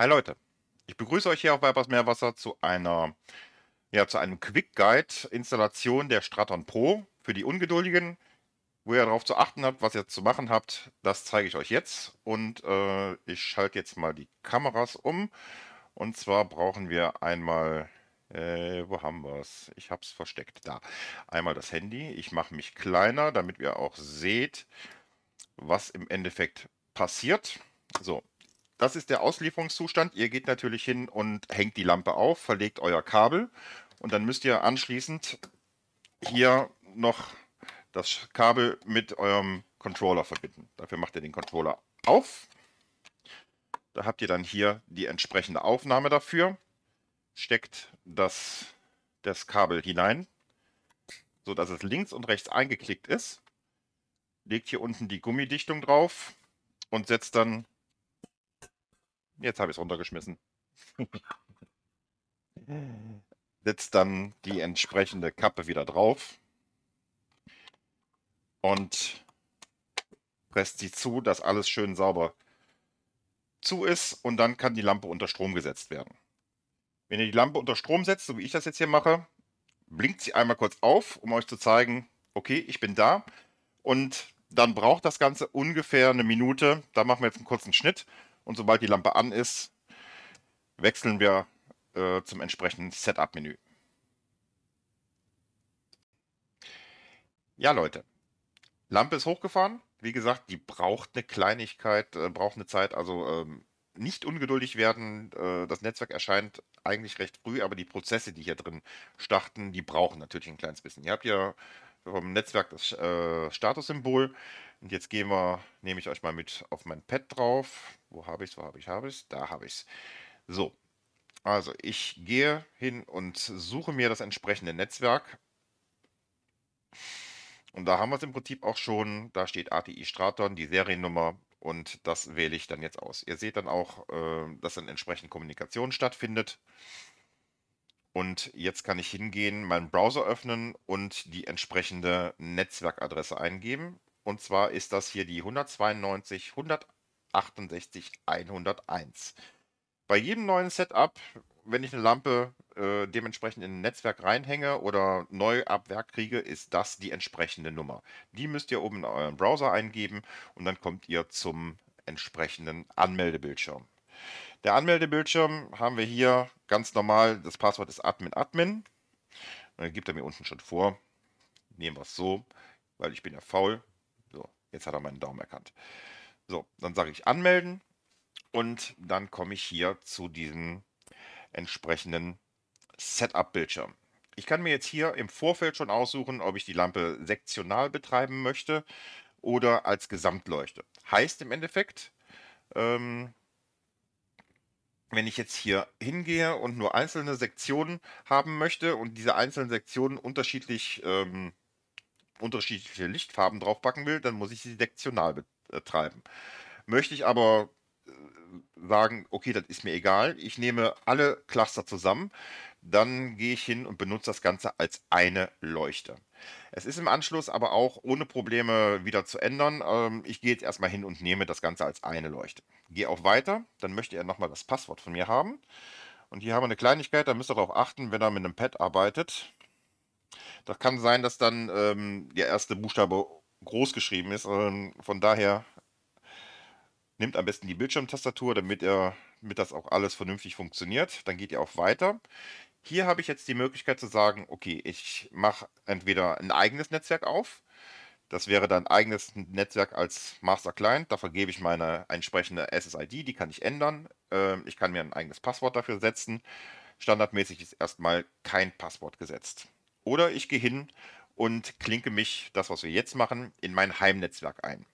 Hi Leute, ich begrüße euch hier auf Weibers Meerwasser zu einer, ja, zu einem Quick Guide Installation der Straton Pro für die Ungeduldigen. Wo ihr darauf zu achten habt, was ihr zu machen habt, das zeige ich euch jetzt. Und äh, ich schalte jetzt mal die Kameras um. Und zwar brauchen wir einmal, äh, wo haben wir es? Ich habe es versteckt, da. Einmal das Handy. Ich mache mich kleiner, damit ihr auch seht, was im Endeffekt passiert. So, das ist der Auslieferungszustand. Ihr geht natürlich hin und hängt die Lampe auf, verlegt euer Kabel und dann müsst ihr anschließend hier noch das Kabel mit eurem Controller verbinden. Dafür macht ihr den Controller auf. Da habt ihr dann hier die entsprechende Aufnahme dafür. Steckt das, das Kabel hinein, sodass es links und rechts eingeklickt ist. Legt hier unten die Gummidichtung drauf und setzt dann Jetzt habe ich es runtergeschmissen. Setzt dann die entsprechende Kappe wieder drauf und presst sie zu, dass alles schön sauber zu ist und dann kann die Lampe unter Strom gesetzt werden. Wenn ihr die Lampe unter Strom setzt, so wie ich das jetzt hier mache, blinkt sie einmal kurz auf, um euch zu zeigen, okay, ich bin da und dann braucht das Ganze ungefähr eine Minute. Da machen wir jetzt einen kurzen Schnitt. Und sobald die Lampe an ist, wechseln wir äh, zum entsprechenden Setup-Menü. Ja, Leute. Lampe ist hochgefahren. Wie gesagt, die braucht eine Kleinigkeit, äh, braucht eine Zeit. Also ähm, nicht ungeduldig werden. Äh, das Netzwerk erscheint eigentlich recht früh, aber die Prozesse, die hier drin starten, die brauchen natürlich ein kleines bisschen. Ihr habt ja vom Netzwerk das äh, Statussymbol. Und jetzt gehen wir, nehme ich euch mal mit auf mein Pad drauf. Wo habe ich es? Wo habe ich habe ich es? Da habe ich es. So, also ich gehe hin und suche mir das entsprechende Netzwerk. Und da haben wir es im Prinzip auch schon. Da steht ATI Straton, die Seriennummer und das wähle ich dann jetzt aus. Ihr seht dann auch, äh, dass dann entsprechend Kommunikation stattfindet. Und jetzt kann ich hingehen, meinen Browser öffnen und die entsprechende Netzwerkadresse eingeben. Und zwar ist das hier die 192 168 101. Bei jedem neuen Setup, wenn ich eine Lampe äh, dementsprechend in ein Netzwerk reinhänge oder neu ab Werk kriege, ist das die entsprechende Nummer. Die müsst ihr oben in euren Browser eingeben und dann kommt ihr zum entsprechenden Anmeldebildschirm. Der Anmeldebildschirm haben wir hier ganz normal, das Passwort ist admin admin. Dann gibt er mir unten schon vor. Nehmen wir es so, weil ich bin ja faul. So, jetzt hat er meinen Daumen erkannt. So, dann sage ich anmelden und dann komme ich hier zu diesem entsprechenden Setup-Bildschirm. Ich kann mir jetzt hier im Vorfeld schon aussuchen, ob ich die Lampe sektional betreiben möchte oder als Gesamtleuchte. Heißt im Endeffekt, ähm, wenn ich jetzt hier hingehe und nur einzelne Sektionen haben möchte und diese einzelnen Sektionen unterschiedlich, ähm, unterschiedliche Lichtfarben draufpacken will, dann muss ich sie sektional betreiben. Möchte ich aber äh, sagen, okay, das ist mir egal, ich nehme alle Cluster zusammen, dann gehe ich hin und benutze das Ganze als eine Leuchte. Es ist im Anschluss aber auch ohne Probleme wieder zu ändern. Ähm, ich gehe jetzt erstmal hin und nehme das Ganze als eine Leuchte. Gehe auch Weiter, dann möchte er nochmal das Passwort von mir haben. Und hier haben wir eine Kleinigkeit, da müsst ihr darauf achten, wenn er mit einem Pad arbeitet. Das kann sein, dass dann ähm, der erste Buchstabe groß geschrieben ist. Ähm, von daher nimmt am besten die Bildschirmtastatur, damit, er, damit das auch alles vernünftig funktioniert. Dann geht ihr auf Weiter. Hier habe ich jetzt die Möglichkeit zu sagen, okay, ich mache entweder ein eigenes Netzwerk auf. Das wäre dann ein eigenes Netzwerk als Master Client. Da vergebe ich meine entsprechende SSID, die kann ich ändern. Ähm, ich kann mir ein eigenes Passwort dafür setzen. Standardmäßig ist erstmal kein Passwort gesetzt. Oder ich gehe hin und klinke mich, das was wir jetzt machen, in mein Heimnetzwerk ein.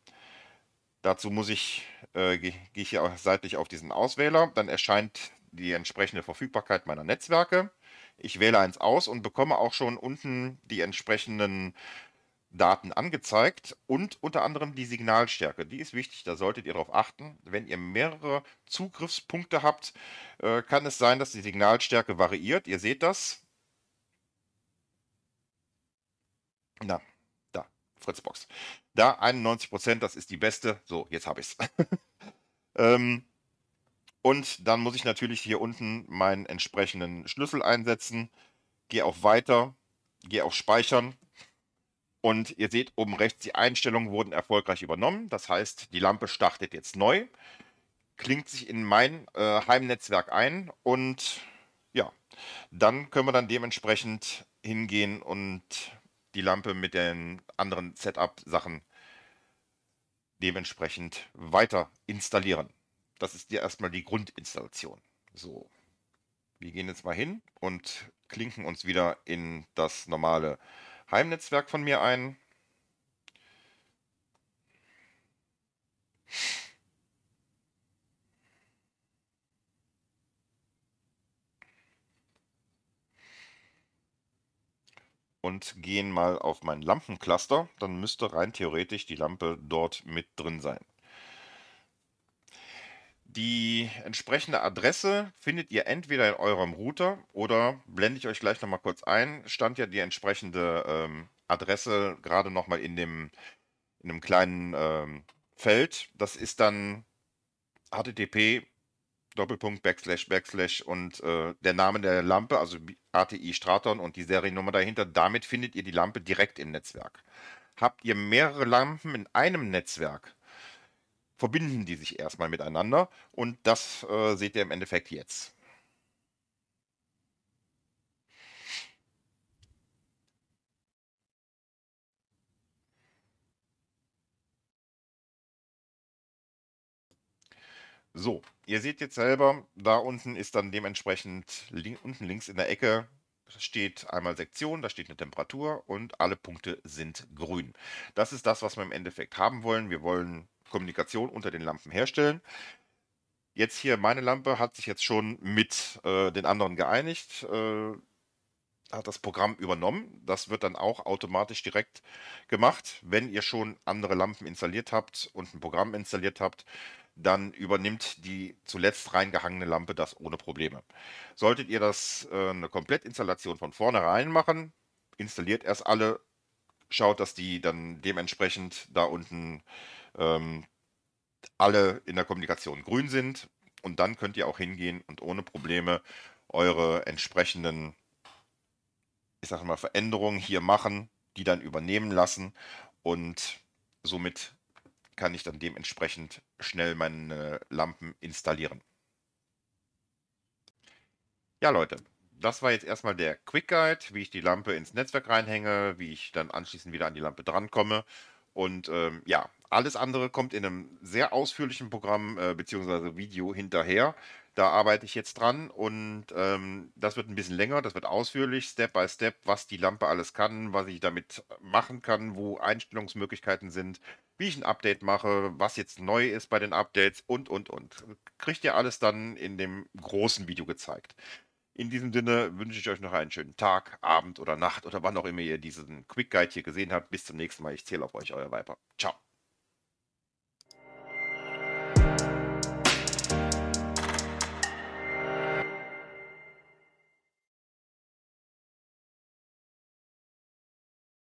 Dazu muss ich, äh, gehe ich hier seitlich auf diesen Auswähler, dann erscheint die entsprechende Verfügbarkeit meiner Netzwerke. Ich wähle eins aus und bekomme auch schon unten die entsprechenden Daten angezeigt und unter anderem die Signalstärke. Die ist wichtig, da solltet ihr darauf achten. Wenn ihr mehrere Zugriffspunkte habt, äh, kann es sein, dass die Signalstärke variiert. Ihr seht das. Na, da, Fritzbox. Da 91%, das ist die beste. So, jetzt habe ich es. ähm, und dann muss ich natürlich hier unten meinen entsprechenden Schlüssel einsetzen. Gehe auf Weiter, gehe auf Speichern. Und ihr seht oben rechts, die Einstellungen wurden erfolgreich übernommen. Das heißt, die Lampe startet jetzt neu, klingt sich in mein äh, Heimnetzwerk ein und ja, dann können wir dann dementsprechend hingehen und die Lampe mit den anderen Setup-Sachen dementsprechend weiter installieren das ist dir erstmal die Grundinstallation. So, wir gehen jetzt mal hin und klinken uns wieder in das normale Heimnetzwerk von mir ein. Und gehen mal auf mein Lampencluster, dann müsste rein theoretisch die Lampe dort mit drin sein. Die entsprechende Adresse findet ihr entweder in eurem Router oder blende ich euch gleich nochmal kurz ein, stand ja die entsprechende ähm, Adresse gerade nochmal in dem, in dem kleinen ähm, Feld. Das ist dann http Doppelpunkt Backslash Backslash und äh, der Name der Lampe, also ATI Straton und die Seriennummer dahinter. Damit findet ihr die Lampe direkt im Netzwerk. Habt ihr mehrere Lampen in einem Netzwerk, verbinden die sich erstmal miteinander und das äh, seht ihr im Endeffekt jetzt. So, ihr seht jetzt selber, da unten ist dann dementsprechend li unten links in der Ecke steht einmal Sektion, da steht eine Temperatur und alle Punkte sind grün. Das ist das, was wir im Endeffekt haben wollen. Wir wollen Kommunikation unter den Lampen herstellen. Jetzt hier, meine Lampe hat sich jetzt schon mit äh, den anderen geeinigt, äh, hat das Programm übernommen. Das wird dann auch automatisch direkt gemacht. Wenn ihr schon andere Lampen installiert habt und ein Programm installiert habt, dann übernimmt die zuletzt reingehangene Lampe das ohne Probleme. Solltet ihr das äh, eine Komplettinstallation von vornherein machen, installiert erst alle, schaut, dass die dann dementsprechend da unten äh, ähm, alle in der Kommunikation grün sind. Und dann könnt ihr auch hingehen und ohne Probleme eure entsprechenden, ich sage mal, Veränderungen hier machen, die dann übernehmen lassen. Und somit kann ich dann dementsprechend schnell meine Lampen installieren. Ja, Leute, das war jetzt erstmal der Quick Guide, wie ich die Lampe ins Netzwerk reinhänge, wie ich dann anschließend wieder an die Lampe drankomme. Und ähm, ja, alles andere kommt in einem sehr ausführlichen Programm äh, bzw. Video hinterher. Da arbeite ich jetzt dran und ähm, das wird ein bisschen länger, das wird ausführlich, Step by Step, was die Lampe alles kann, was ich damit machen kann, wo Einstellungsmöglichkeiten sind, wie ich ein Update mache, was jetzt neu ist bei den Updates und, und, und. Kriegt ihr alles dann in dem großen Video gezeigt. In diesem Sinne wünsche ich euch noch einen schönen Tag, Abend oder Nacht oder wann auch immer ihr diesen Quick Guide hier gesehen habt. Bis zum nächsten Mal. Ich zähle auf euch, euer Viper. Ciao.